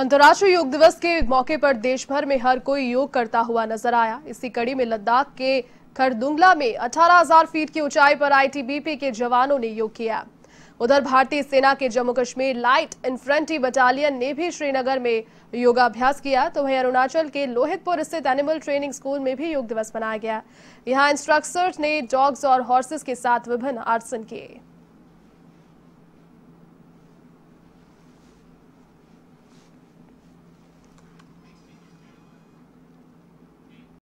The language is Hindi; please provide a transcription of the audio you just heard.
अंतर्राष्ट्रीय योग दिवस के मौके पर देश भर में हर कोई योग करता हुआ नजर आया इसी कड़ी में लद्दाख के खरदुंगला में 18,000 फीट की ऊंचाई पर आईटीबीपी के जवानों ने योग किया उधर भारतीय सेना के Jammu Kashmir light infantry battalion ने भी श्रीनगर में योगाभ्यास किया तो वहीं अरुणाचल के लोहितपुर स्थित एनिमल ट्रेनिंग स्कूल में भी योग दिवस मनाया गया यहाँ इंस्ट्रक्टर्स ने डॉग्स और हॉर्सेस के साथ विभिन्न आर्सन किए